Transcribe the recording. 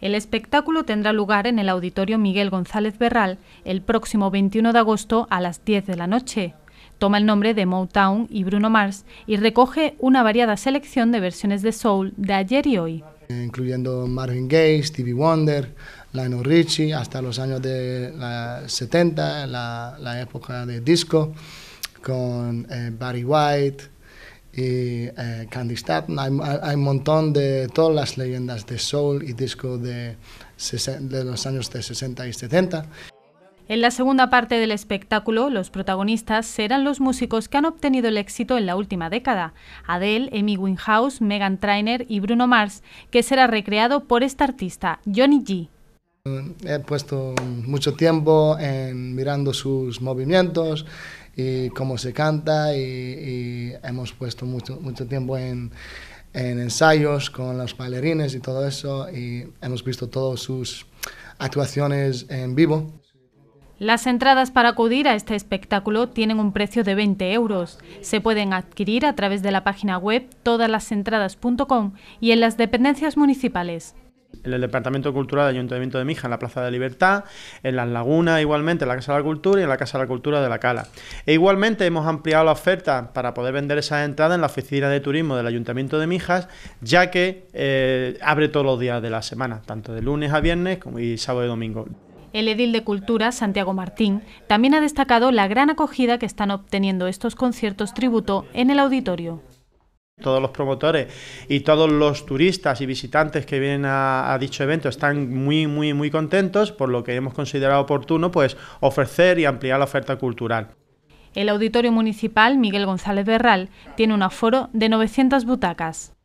El espectáculo tendrá lugar en el Auditorio Miguel González Berral el próximo 21 de agosto a las 10 de la noche. Toma el nombre de Motown y Bruno Mars y recoge una variada selección de versiones de soul de ayer y hoy. Incluyendo Marvin Gaye, Stevie Wonder, Lionel Richie, hasta los años de 70, la, época de disco, con eh, Barry White, y eh, Candy Staten. Hay, un montón de todas las leyendas de soul y disco de, de los años de 60 y 70. En la segunda parte del espectáculo, los protagonistas serán los músicos que han obtenido el éxito en la última década: Adele, Amy Winehouse, Megan Trainer y Bruno Mars, que será recreado por esta artista, Johnny G. Eh, he puesto mucho tiempo en mirando sus movimientos y cómo se canta y, hemos puesto mucho, mucho tiempo en, en ensayos con los bailarines y todo eso y hemos visto todas sus actuaciones en vivo. Las entradas para acudir a este espectáculo tienen un precio de 20 euros. Se pueden adquirir a través de la página web todaslasentradas.com y en las dependencias municipales en el Departamento Cultural del Ayuntamiento de Mijas, en la Plaza de Libertad, en Las Lagunas igualmente, en la Casa de la Cultura y en la Casa de la Cultura de la Cala. E igualmente hemos ampliado la oferta para poder vender esas entradas en la oficina de turismo del Ayuntamiento de Mijas, ya que eh, abre todos los días de la semana, tanto de lunes a viernes como y sábado y domingo. El edil de Cultura, Santiago Martín, también ha destacado la gran acogida que están obteniendo estos conciertos tributo en el auditorio. Todos los promotores y todos los turistas y visitantes que vienen a, dicho evento están muy, muy, muy contentos, por lo que hemos considerado oportuno pues, ofrecer y ampliar la oferta cultural. El Auditorio Municipal Miguel González Berral tiene un aforo de 900 butacas.